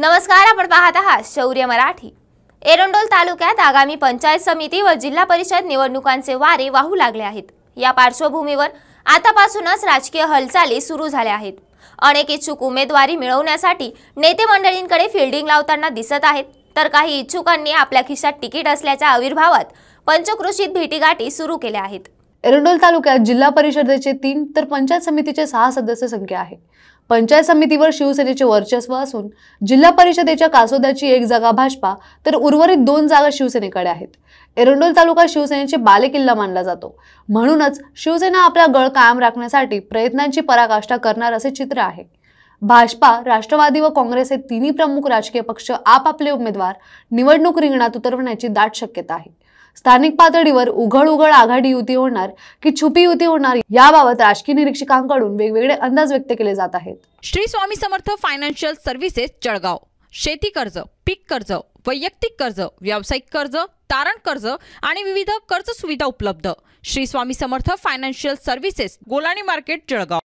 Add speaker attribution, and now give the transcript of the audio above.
Speaker 1: नमस्कार आपण पाहत आहात शौर्य मराठी एरंडोल तालुक्यात आगामी पंचायत समिती व जिल्हा परिषद निवडणुकांचे वारे वाहू लागले आहेत या पार्श्वभूमीवर आतापासूनच राजकीय हालचाली सुरू झाल्या आहेत अनेक इच्छुक उमेदवारी मिळवण्यासाठी नेते मंडळींकडे फिल्डिंग लावताना दिसत आहेत तर काही इच्छुकांनी आपल्या खिशात तिकीट असल्याच्या आविर्भावात पंचकृषीत भेटीगाठी सुरू केल्या आहेत
Speaker 2: एरंडोल तालुक्यात जिल्हा परिषदेचे तीन तर पंचायत समितीचे सहा सदस्य संख्या आहे पंचायत समितीवर शिवसेनेचे वर्चस्व असून जिल्हा परिषदेच्या कासोद्याची एक जागा भाजपा तर उर्वरित दोन जागा शिवसेनेकडे आहेत एरंडोल तालुका शिवसेनेचे बालेकिल्ला मानला जातो म्हणूनच शिवसेना आपला गळ कायम राखण्यासाठी प्रयत्नांची पराकाष्ठा करणार असे चित्र आहे भाजपा राष्ट्रवादी व काँग्रेस हे तिन्ही प्रमुख राजकीय पक्ष आपापले उमेदवार निवडणूक रिंगणात उतरवण्याची दाट शक्यता आहे स्थानिक पातळीवर उघड उघड आघाडी युती होणार की छुपी युती होणार याबाबत राजकीय निरीक्षकांकडून वेगवेगळे अंदाज व्यक्त केले जात आहेत
Speaker 3: श्री स्वामी समर्थ फायनान्शियल सर्व्हिसेस जळगाव शेती कर्ज पीक कर्ज वैयक्तिक कर्ज व्यावसायिक कर्ज तारण कर्ज आणि विविध कर्ज सुविधा उपलब्ध Shri Swami Samarth financial services Golani market Jalgaon